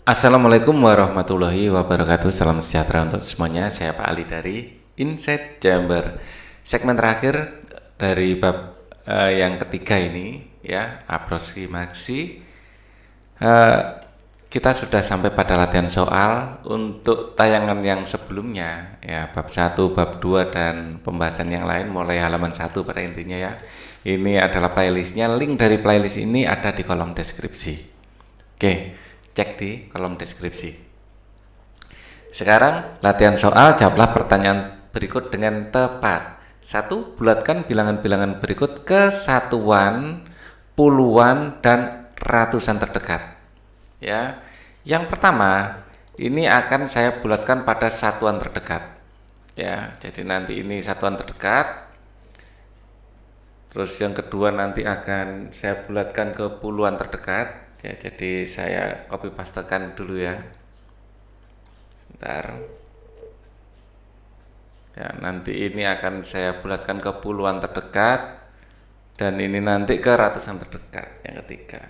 Assalamualaikum warahmatullahi wabarakatuh Salam sejahtera untuk semuanya Saya Pak Ali dari Insight Jember Segmen terakhir dari bab uh, yang ketiga ini ya Aproximasi uh, Kita sudah sampai pada latihan soal Untuk tayangan yang sebelumnya ya Bab 1, bab 2 dan pembahasan yang lain Mulai halaman 1 pada intinya ya Ini adalah playlistnya Link dari playlist ini ada di kolom deskripsi Oke okay cek di kolom deskripsi. Sekarang latihan soal jawablah pertanyaan berikut dengan tepat. Satu, bulatkan bilangan-bilangan berikut ke satuan, puluhan, dan ratusan terdekat. Ya, yang pertama ini akan saya bulatkan pada satuan terdekat. Ya, jadi nanti ini satuan terdekat. Terus yang kedua nanti akan saya bulatkan ke puluhan terdekat ya jadi saya copy pastekan dulu ya sebentar ya nanti ini akan saya bulatkan ke puluhan terdekat dan ini nanti ke ratusan terdekat yang ketiga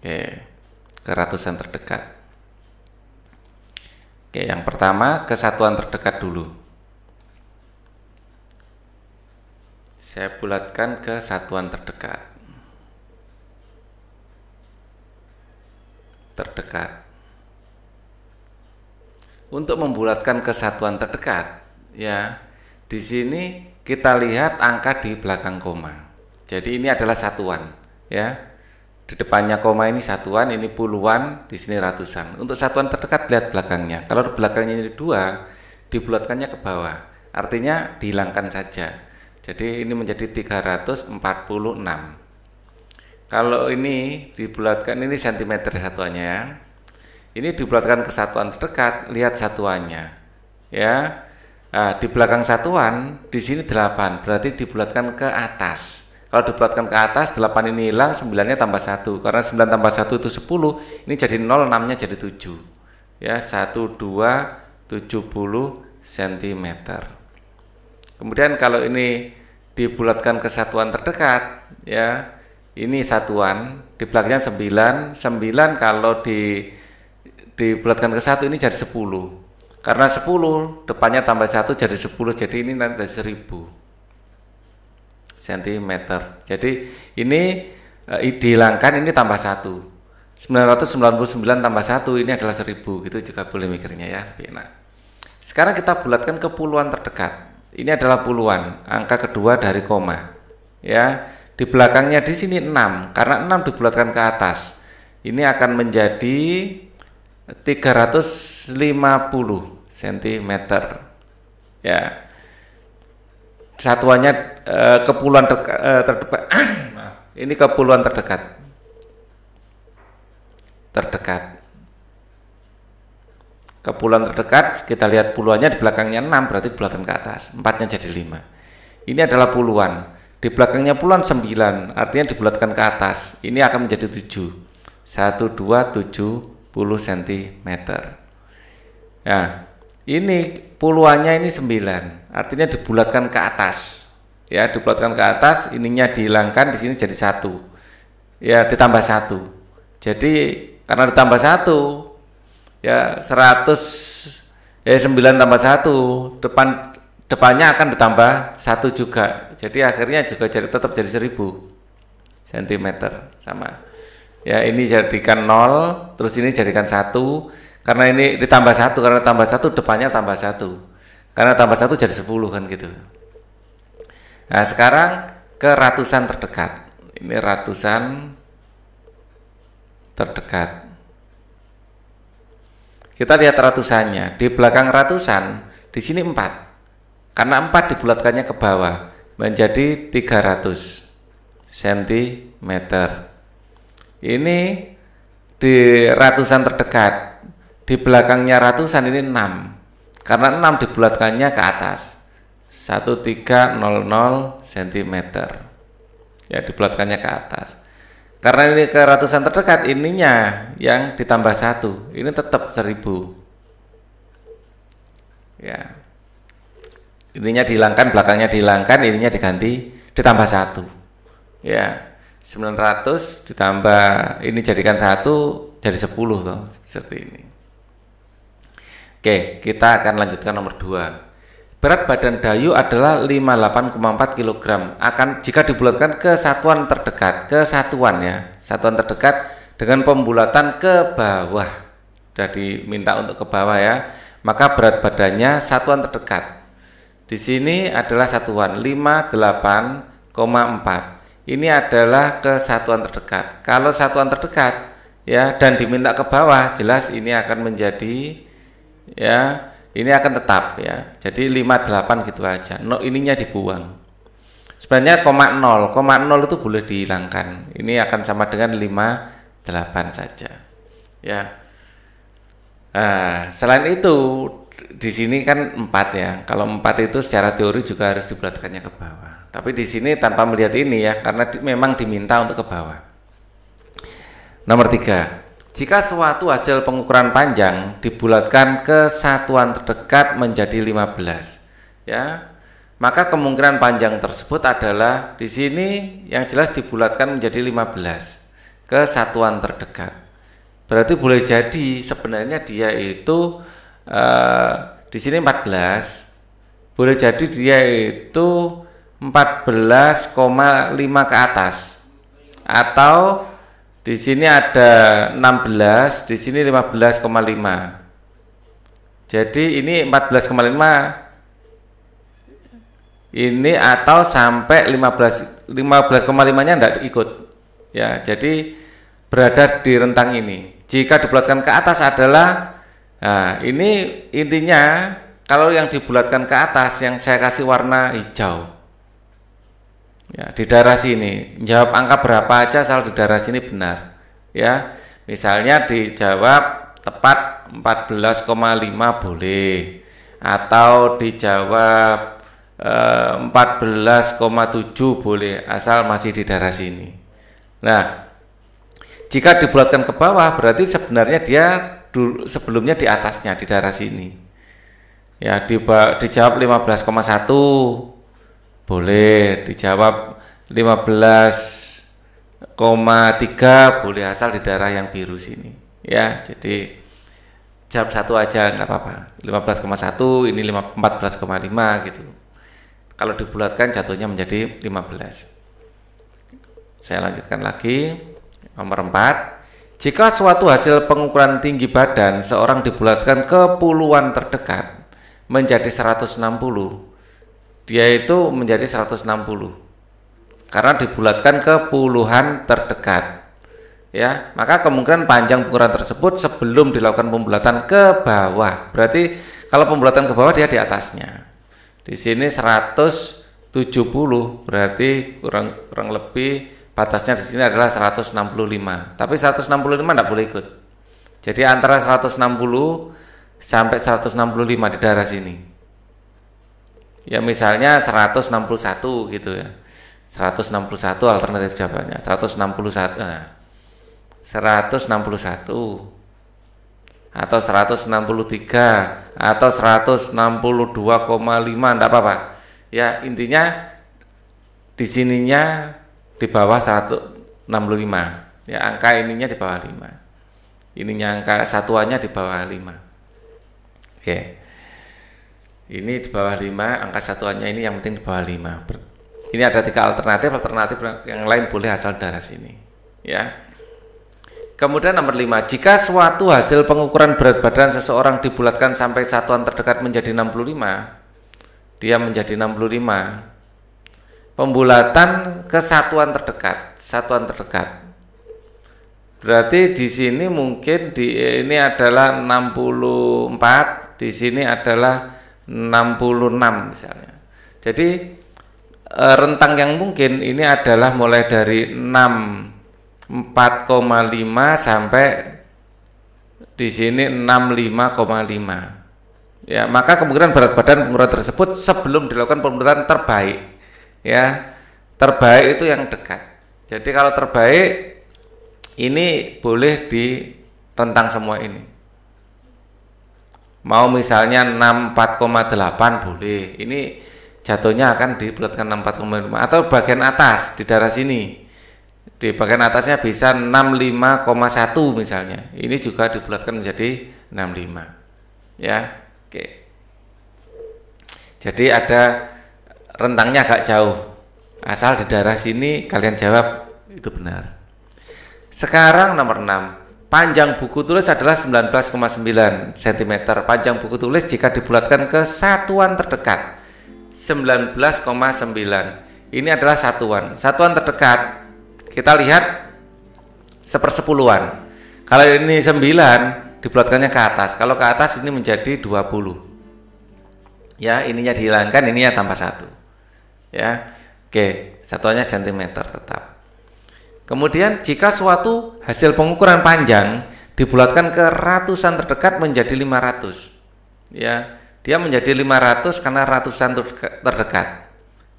oke ke ratusan terdekat oke yang pertama kesatuan terdekat dulu saya bulatkan ke satuan terdekat terdekat. Untuk membulatkan kesatuan terdekat, ya, di sini kita lihat angka di belakang koma. Jadi ini adalah satuan, ya. Di depannya koma ini satuan, ini puluhan, di sini ratusan. Untuk satuan terdekat lihat belakangnya. Kalau belakangnya ini dua, dibulatkannya ke bawah. Artinya dihilangkan saja. Jadi ini menjadi 346. Kalau ini dibulatkan ini sentimeter satuannya. ya. Ini dibulatkan ke satuan terdekat, lihat satuannya. Ya. Nah, di belakang satuan di sini 8, berarti dibulatkan ke atas. Kalau dibulatkan ke atas 8 ini hilang, 9-nya tambah 1. Karena 9 tambah 1 itu 10, ini jadi 0, 6-nya jadi 7. Ya, 1 2 70 cm. Kemudian kalau ini dibulatkan ke satuan terdekat ya ini satuan di belakangnya 9 9 kalau di dibulatkan ke satu ini jadi 10 karena 10 depannya tambah satu jadi 10 jadi ini nanti jadi 1000 cm jadi ini e, eh, dihilangkan ini tambah satu 999 tambah satu ini adalah 1000 gitu juga boleh mikirnya ya enak sekarang kita bulatkan ke puluhan terdekat ini adalah puluhan angka kedua dari koma ya di belakangnya di sini 6 karena 6 dibulatkan ke atas. Ini akan menjadi 350 cm. Ya. Satuannya eh, kepuluhan eh, terdekat. ini kepuluhan terdekat. Terdekat kepulauan terdekat kita lihat puluhannya di belakangnya 6 berarti bulatan ke atas empatnya jadi 5 ini adalah puluhan. Di belakangnya puluhan 9, artinya dibulatkan ke atas. Ini akan menjadi 7. 1, 2, puluh cm. Nah, ya, ini puluhannya ini 9, artinya dibulatkan ke atas. Ya, dibulatkan ke atas, ininya dihilangkan di sini jadi satu. Ya, ditambah satu. Jadi karena ditambah satu, ya 100 ya 9 tambah satu depan depannya akan ditambah satu juga jadi akhirnya juga jadi tetap jadi 1000 cm sama. Ya ini jadikan 0, terus ini jadikan satu karena ini ditambah satu karena tambah satu depannya tambah satu karena tambah satu jadi 10 kan gitu. Nah sekarang ke ratusan terdekat. Ini ratusan terdekat. Kita lihat ratusannya. Di belakang ratusan, di sini 4. Karena 4 dibulatkannya ke bawah menjadi 300 cm. Ini di ratusan terdekat, di belakangnya ratusan ini 6. Karena 6 dibulatkannya ke atas. 1300 cm. Ya, dibulatkannya ke atas. Karena ini ke ratusan terdekat ininya yang ditambah satu, ini tetap 1000. Ya ininya dihilangkan belakangnya dihilangkan ininya diganti ditambah satu ya 900 ditambah ini jadikan satu jadi 10 toh seperti ini Oke kita akan lanjutkan nomor 2 berat badan dayu adalah 58,4 kg akan jika dibulatkan ke satuan terdekat ke satuan ya satuan terdekat dengan pembulatan ke bawah jadi minta untuk ke bawah ya maka berat badannya satuan terdekat di sini adalah satuan 58,4. Ini adalah kesatuan terdekat. Kalau satuan terdekat ya dan diminta ke bawah, jelas ini akan menjadi ya, ini akan tetap ya. Jadi 58 gitu aja. No ininya dibuang. Sebenarnya koma 0 itu boleh dihilangkan. Ini akan sama dengan 58 saja. Ya. Nah, selain itu di sini kan empat ya. Kalau empat itu secara teori juga harus dibulatkannya ke bawah. Tapi di sini tanpa melihat ini ya, karena di, memang diminta untuk ke bawah. Nomor tiga, jika suatu hasil pengukuran panjang dibulatkan ke satuan terdekat menjadi 15, ya, maka kemungkinan panjang tersebut adalah di sini yang jelas dibulatkan menjadi 15 ke satuan terdekat. Berarti boleh jadi sebenarnya dia itu Eh, di sini 14 boleh jadi dia itu 14,5 ke atas atau di sini ada 16 di sini 15,5 jadi ini 14,5 ini atau sampai 15 15,5 nya tidak ikut ya jadi berada di rentang ini jika diplotkan ke atas adalah Nah, ini intinya kalau yang dibulatkan ke atas yang saya kasih warna hijau. Ya, di daerah sini jawab angka berapa aja asal di daerah sini benar. Ya. Misalnya dijawab tepat 14,5 boleh atau dijawab eh, 14,7 boleh asal masih di daerah sini. Nah, jika dibulatkan ke bawah berarti sebenarnya dia dulu, sebelumnya di atasnya di daerah sini. Ya, di, dijawab 15,1 boleh, dijawab 15,3 boleh asal di daerah yang biru sini. Ya, jadi jawab satu aja nggak apa-apa. 15,1 ini 14,5 gitu. Kalau dibulatkan jatuhnya menjadi 15. Saya lanjutkan lagi nomor 4 jika suatu hasil pengukuran tinggi badan seorang dibulatkan ke puluhan terdekat menjadi 160, dia itu menjadi 160 karena dibulatkan ke puluhan terdekat. Ya, maka kemungkinan panjang pengukuran tersebut sebelum dilakukan pembulatan ke bawah. Berarti kalau pembulatan ke bawah dia di atasnya. Di sini 170 berarti kurang kurang lebih batasnya di sini adalah 165. Tapi 165 tidak boleh ikut. Jadi antara 160 sampai 165 di daerah sini. Ya misalnya 161 gitu ya. 161 alternatif jawabannya. 161. Eh, 161 atau 163 atau 162,5 enggak apa-apa. Ya intinya di sininya di bawah 165 ya angka ininya di bawah 5 ininya angka satuannya di bawah 5 oke ini di bawah 5 angka satuannya ini yang penting di bawah 5 ini ada tiga alternatif alternatif yang lain boleh asal darah sini ya Kemudian nomor 5, jika suatu hasil pengukuran berat badan seseorang dibulatkan sampai satuan terdekat menjadi 65, dia menjadi 65 pembulatan kesatuan terdekat, satuan terdekat. Berarti di sini mungkin di ini adalah 64, di sini adalah 66 misalnya. Jadi e, rentang yang mungkin ini adalah mulai dari 6 4,5 sampai di sini 65,5. Ya, maka kemungkinan berat badan pengurangan tersebut sebelum dilakukan pembulatan terbaik ya terbaik itu yang dekat jadi kalau terbaik ini boleh di rentang semua ini mau misalnya 64,8 boleh ini jatuhnya akan dibulatkan 64,5 atau bagian atas di daerah sini di bagian atasnya bisa 65,1 misalnya ini juga dibulatkan menjadi 65 ya oke jadi ada rentangnya agak jauh. Asal di daerah sini kalian jawab itu benar. Sekarang nomor 6. Panjang buku tulis adalah 19,9 cm. Panjang buku tulis jika dibulatkan ke satuan terdekat 19,9. Ini adalah satuan. Satuan terdekat kita lihat sepersepuluhan. Kalau ini 9 dibulatkannya ke atas. Kalau ke atas ini menjadi 20 ya ininya dihilangkan ininya tambah satu ya oke satuannya sentimeter tetap kemudian jika suatu hasil pengukuran panjang dibulatkan ke ratusan terdekat menjadi 500 ya dia menjadi 500 karena ratusan terdekat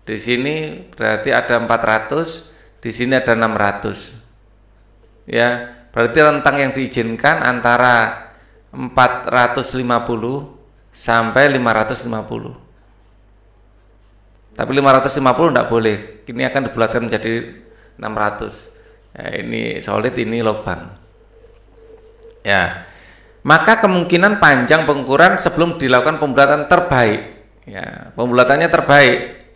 di sini berarti ada 400 di sini ada 600 ya berarti rentang yang diizinkan antara 450 sampai 550 tapi 550 tidak boleh. Ini akan dibulatkan menjadi 600. Ya, ini solid, ini lubang Ya. Maka kemungkinan panjang pengukuran sebelum dilakukan pembulatan terbaik. Ya, pembulatannya terbaik.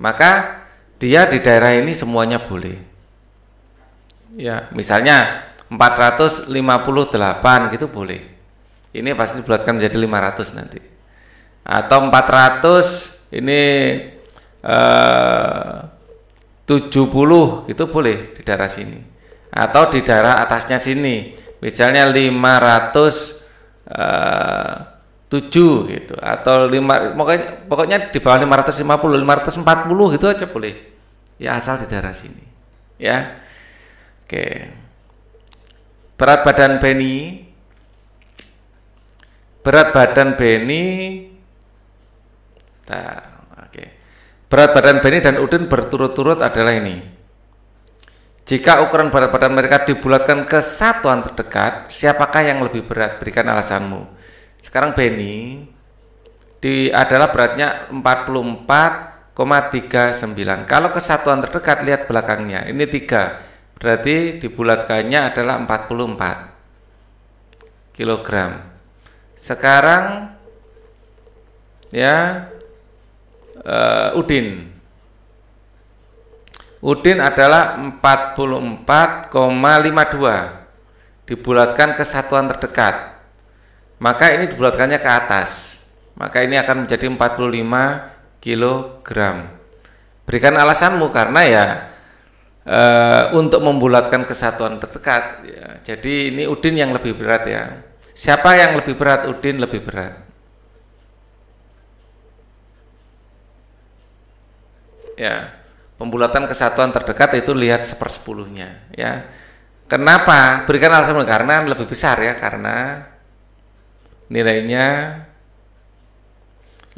Maka dia di daerah ini semuanya boleh. Ya, misalnya 458 gitu boleh. Ini pasti dibulatkan menjadi 500 nanti. Atau 400 ini 70 eh, gitu boleh di daerah sini atau di daerah atasnya sini misalnya 500 7 eh, gitu atau 5 pokoknya, pokoknya di bawah 550 540 gitu aja boleh ya asal di daerah sini ya oke berat badan Benny berat badan Benny Bentar, oke okay. Berat badan Beni dan Udin berturut-turut adalah ini. Jika ukuran berat badan mereka dibulatkan ke satuan terdekat, siapakah yang lebih berat? Berikan alasanmu. Sekarang Beni di adalah beratnya 44,39. Kalau ke satuan terdekat lihat belakangnya, ini 3. Berarti dibulatkannya adalah 44 kilogram. Sekarang ya uh, Udin. Udin adalah 44,52 dibulatkan ke satuan terdekat. Maka ini dibulatkannya ke atas. Maka ini akan menjadi 45 kg. Berikan alasanmu karena ya e, untuk membulatkan kesatuan terdekat. Ya, jadi ini Udin yang lebih berat ya. Siapa yang lebih berat? Udin lebih berat. ya pembulatan kesatuan terdekat itu lihat sepersepuluhnya ya kenapa berikan alasan karena lebih besar ya karena nilainya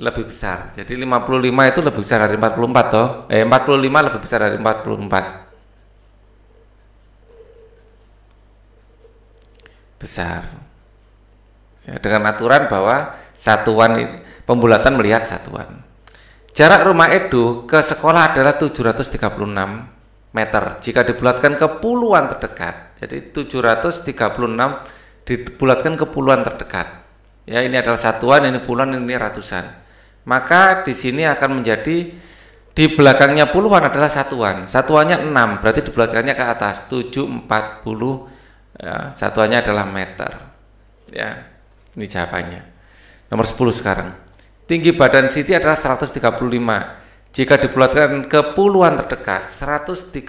lebih besar jadi 55 itu lebih besar dari 44 toh eh 45 lebih besar dari 44 besar ya, dengan aturan bahwa satuan pembulatan melihat satuan Jarak rumah Edo ke sekolah adalah 736 meter jika dibulatkan ke puluhan terdekat. Jadi 736 dibulatkan ke puluhan terdekat. Ya, ini adalah satuan, ini puluhan, ini ratusan. Maka di sini akan menjadi di belakangnya puluhan adalah satuan. Satuannya 6, berarti di belakangnya ke atas 740 ya, satuannya adalah meter. Ya. Ini jawabannya. Nomor 10 sekarang. Tinggi badan Siti adalah 135. Jika dibulatkan ke puluhan terdekat, 135.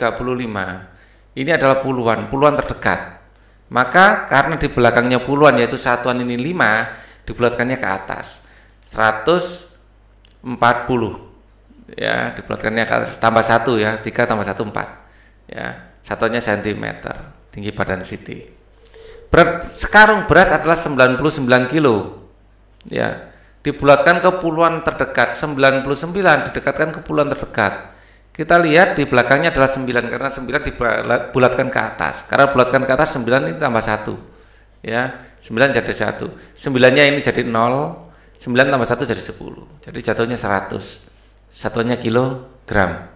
Ini adalah puluhan, puluhan terdekat. Maka karena di belakangnya puluhan yaitu satuan ini 5, dibulatkannya ke atas. 140 ya dibulatkannya ke atas, tambah satu ya 3 tambah 1 4 ya satunya sentimeter tinggi badan Siti berat sekarung beras adalah 99 kilo ya dibulatkan ke puluhan terdekat 99 didekatkan ke puluhan terdekat kita lihat di belakangnya adalah 9 karena 9 dibulatkan ke atas karena bulatkan ke atas 9 ini tambah 1 ya 9 jadi 1 9 nya ini jadi 0 9 tambah 1 jadi 10 jadi jatuhnya 100 satunya kilogram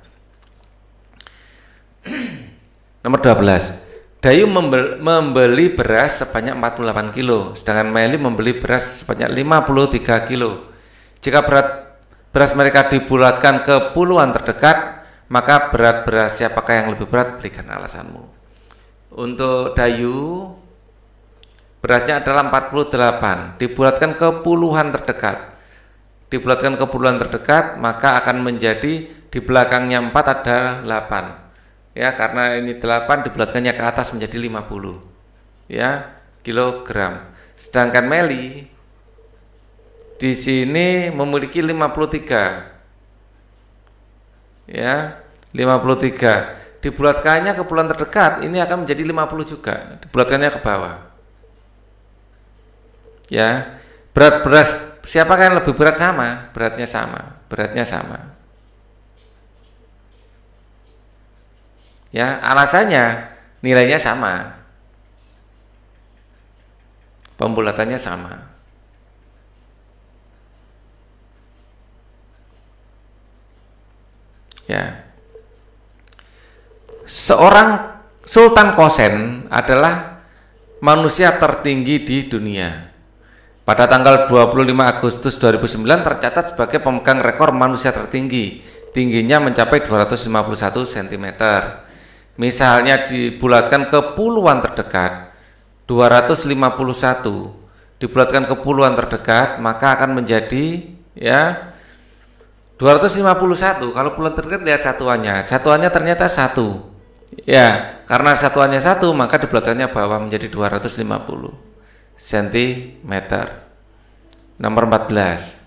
nomor 12 Dayu membeli beras sebanyak 48 kilo, sedangkan Meli membeli beras sebanyak 53 kilo. Jika berat beras mereka dibulatkan ke puluhan terdekat, maka berat beras siapakah yang lebih berat? Berikan alasanmu. Untuk Dayu, berasnya adalah 48, dibulatkan ke puluhan terdekat. Dibulatkan ke puluhan terdekat, maka akan menjadi di belakangnya 4 ada 8 ya karena ini 8 dibulatkannya ke atas menjadi 50 ya kilogram sedangkan meli di sini memiliki 53 ya 53 dibulatkannya ke bulan terdekat ini akan menjadi 50 juga dibulatkannya ke bawah ya berat beras siapa yang lebih berat sama beratnya sama beratnya sama ya alasannya nilainya sama pembulatannya sama ya seorang Sultan Kosen adalah manusia tertinggi di dunia pada tanggal 25 Agustus 2009 tercatat sebagai pemegang rekor manusia tertinggi tingginya mencapai 251 cm misalnya dibulatkan ke puluhan terdekat 251 dibulatkan ke puluhan terdekat maka akan menjadi ya 251 kalau puluhan terdekat lihat satuannya satuannya ternyata satu ya karena satuannya satu maka dibulatkannya bawah menjadi 250 cm nomor 14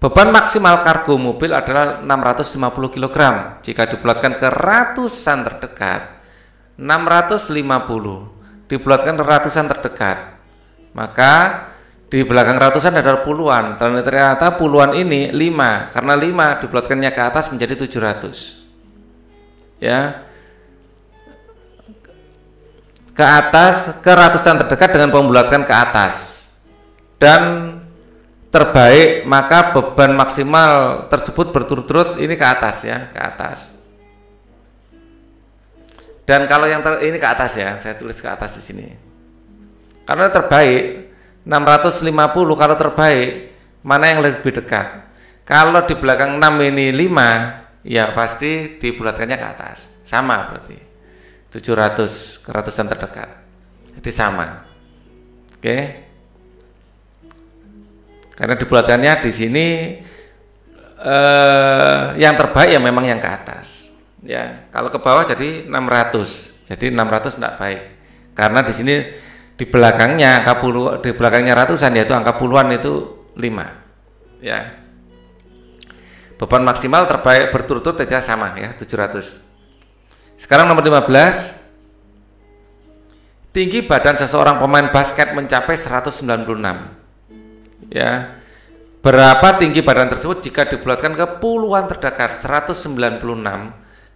Beban maksimal kargo mobil adalah 650 kg. Jika dibulatkan ke ratusan terdekat, 650 dibulatkan ke ratusan terdekat, maka di belakang ratusan ada puluhan. Ternyata puluhan ini 5, karena 5 dibulatkannya ke atas menjadi 700. Ya. Ke atas, ke ratusan terdekat dengan pembulatkan ke atas. Dan terbaik maka beban maksimal tersebut berturut-turut ini ke atas ya ke atas dan kalau yang ter, ini ke atas ya saya tulis ke atas di sini karena terbaik 650 kalau terbaik mana yang lebih dekat kalau di belakang 6 ini 5 ya pasti dibulatkannya ke atas sama berarti 700 ke ratusan terdekat jadi sama oke okay? Karena di pelatihannya di sini eh, yang terbaik ya memang yang ke atas. Ya, kalau ke bawah jadi 600. Jadi 600 tidak baik. Karena di sini di belakangnya angka puluh di belakangnya ratusan yaitu angka puluhan itu 5. Ya. Beban maksimal terbaik berturut-turut saja sama ya 700. Sekarang nomor 15 Tinggi badan seseorang pemain basket mencapai 196 ya berapa tinggi badan tersebut jika dibulatkan ke puluhan terdekat 196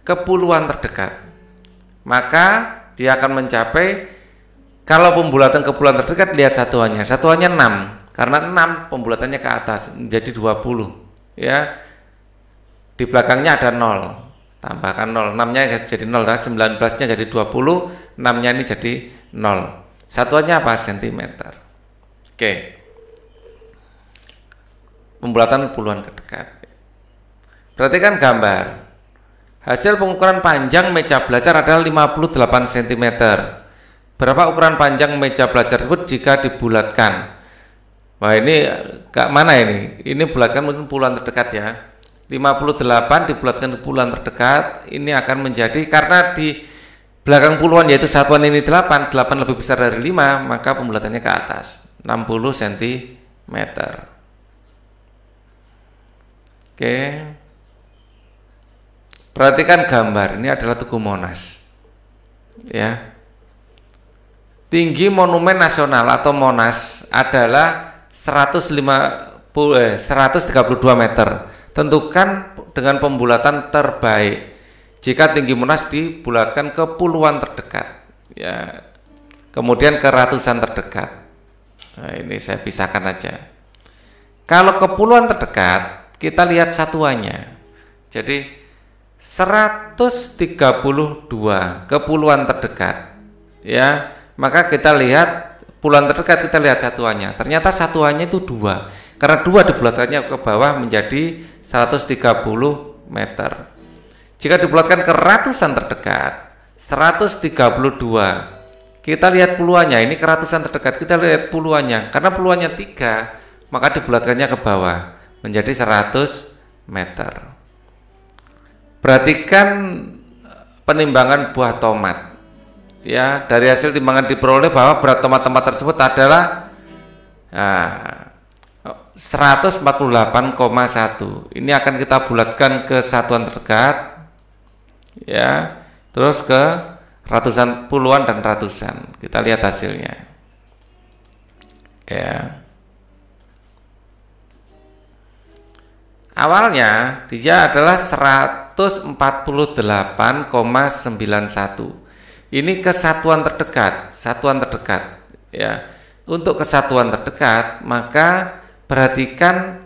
ke puluhan terdekat maka dia akan mencapai kalau pembulatan ke puluhan terdekat lihat satuannya. Satuannya 6 karena 6 pembulatannya ke atas menjadi 20 ya. Di belakangnya ada 0. Tambahkan 0. 6-nya jadi 0 dan 19-nya jadi 20, 6-nya ini jadi 0. Satuannya apa? sentimeter. Oke pembulatan puluhan ke dekat. Perhatikan gambar. Hasil pengukuran panjang meja belajar adalah 58 cm. Berapa ukuran panjang meja belajar tersebut jika dibulatkan? Wah ini gak eh, mana ini? Ini bulatkan mungkin puluhan terdekat ya. 58 dibulatkan ke puluhan terdekat ini akan menjadi karena di belakang puluhan yaitu satuan ini 8, 8 lebih besar dari 5 maka pembulatannya ke atas 60 cm. Oke. Perhatikan gambar, ini adalah Tugu Monas. Ya. Tinggi Monumen Nasional atau Monas adalah 150 eh, 132 meter. Tentukan dengan pembulatan terbaik. Jika tinggi Monas dibulatkan ke puluhan terdekat, ya. Kemudian ke ratusan terdekat. Nah, ini saya pisahkan aja. Kalau ke puluhan terdekat, kita lihat satuannya. Jadi 132 kepuluhan terdekat. Ya, maka kita lihat puluhan terdekat kita lihat satuannya. Ternyata satuannya itu dua. Karena dua dibulatkannya ke bawah menjadi 130 meter. Jika dibulatkan ke ratusan terdekat, 132 kita lihat puluhannya ini keratusan terdekat kita lihat puluhannya karena puluhannya tiga maka dibulatkannya ke bawah menjadi 100 meter. Perhatikan eh, penimbangan buah tomat. Ya, dari hasil timbangan diperoleh bahwa berat tomat-tomat tersebut adalah nah, 148,1. Ini akan kita bulatkan ke satuan terdekat. Ya, terus ke ratusan puluhan dan ratusan. Kita lihat hasilnya. Ya. Awalnya dia adalah 148,91. Ini kesatuan terdekat, satuan terdekat ya. Untuk kesatuan terdekat, maka perhatikan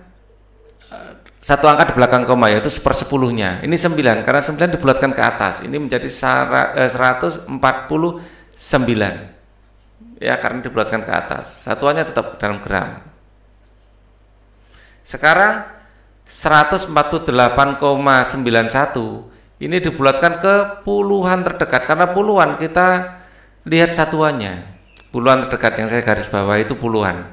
eh, satu angka di belakang koma yaitu sepersepuluhnya. Ini 9 karena 9 dibulatkan ke atas. Ini menjadi 149. Eh, ya, karena dibulatkan ke atas. Satuannya tetap dalam gram. Sekarang 148,91 ini dibulatkan ke puluhan terdekat karena puluhan kita lihat satuannya puluhan terdekat yang saya garis bawah itu puluhan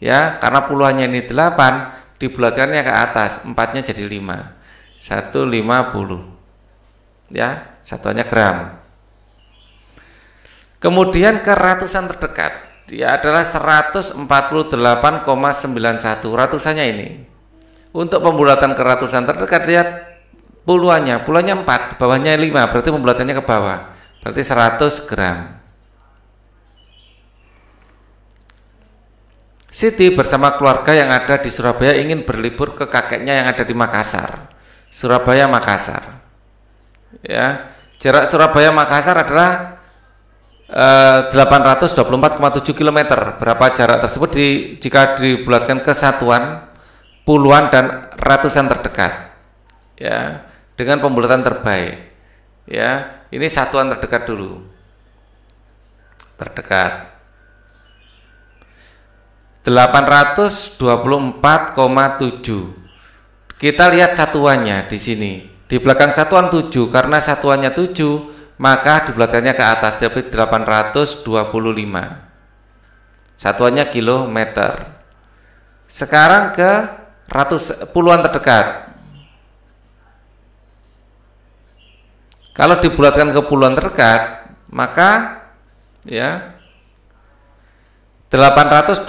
ya karena puluhannya ini 8 dibulatkannya ke atas empatnya jadi 5 150 ya satuannya gram kemudian ke ratusan terdekat dia adalah 148,91 ratusannya ini untuk pembulatan ke ratusan terdekat lihat puluhannya, puluhannya 4, bawahnya 5, berarti pembulatannya ke bawah. Berarti 100 gram. Siti bersama keluarga yang ada di Surabaya ingin berlibur ke kakeknya yang ada di Makassar. Surabaya Makassar. Ya, jarak Surabaya Makassar adalah eh, 824,7 km. Berapa jarak tersebut di, jika dibulatkan ke satuan puluhan dan ratusan terdekat ya dengan pembulatan terbaik ya ini satuan terdekat dulu terdekat 824,7 kita lihat satuannya di sini di belakang satuan 7 karena satuannya 7 maka di belakangnya ke atas tapi 825 satuannya kilometer sekarang ke ratus puluhan terdekat. Kalau dibulatkan ke puluhan terdekat, maka ya 824,7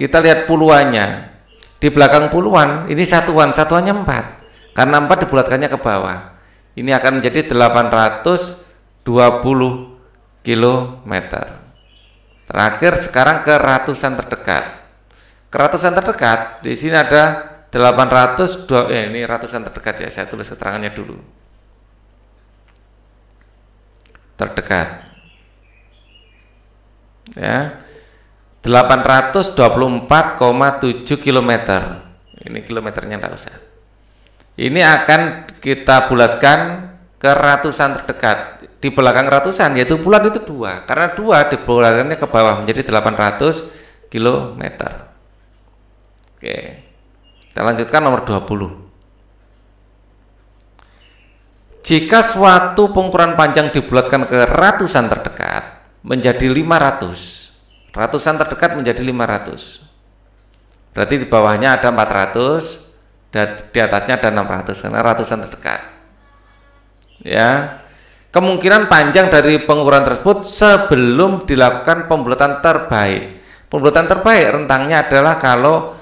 kita lihat puluhannya di belakang puluhan ini satuan satuannya 4 karena 4 dibulatkannya ke bawah ini akan menjadi 820 km terakhir sekarang ke ratusan terdekat Keratusan terdekat, di sini ada 800 dua, eh, ini ratusan terdekat ya, saya tulis keterangannya dulu. Terdekat. Ya. 824,7 km. Ini kilometernya tidak usah. Ini akan kita bulatkan ke ratusan terdekat. Di belakang ratusan yaitu bulat itu dua, karena dua di belakangnya ke bawah menjadi 800 kilometer. Oke. Kita lanjutkan nomor 20. Jika suatu pengukuran panjang dibulatkan ke ratusan terdekat menjadi 500. Ratusan terdekat menjadi 500. Berarti di bawahnya ada 400 dan di atasnya ada 600 karena ratusan terdekat. Ya, kemungkinan panjang dari pengukuran tersebut sebelum dilakukan pembulatan terbaik. Pembulatan terbaik rentangnya adalah kalau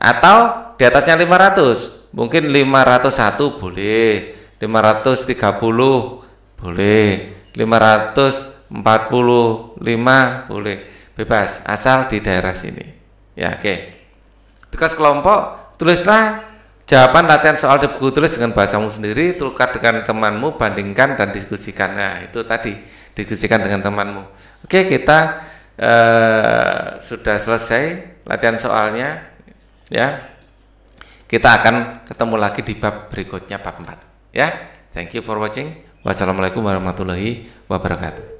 atau di atasnya 500 mungkin 501 boleh 530 boleh 545 boleh bebas asal di daerah sini ya oke okay. tugas kelompok tulislah Jawaban latihan soal di buku tulis dengan bahasamu sendiri, tukar dengan temanmu, bandingkan dan diskusikan. Nah, itu tadi diskusikan dengan temanmu. Oke, kita eh, sudah selesai latihan soalnya. Ya. Kita akan ketemu lagi di bab berikutnya bab 4. Ya. Thank you for watching. Wassalamualaikum warahmatullahi wabarakatuh.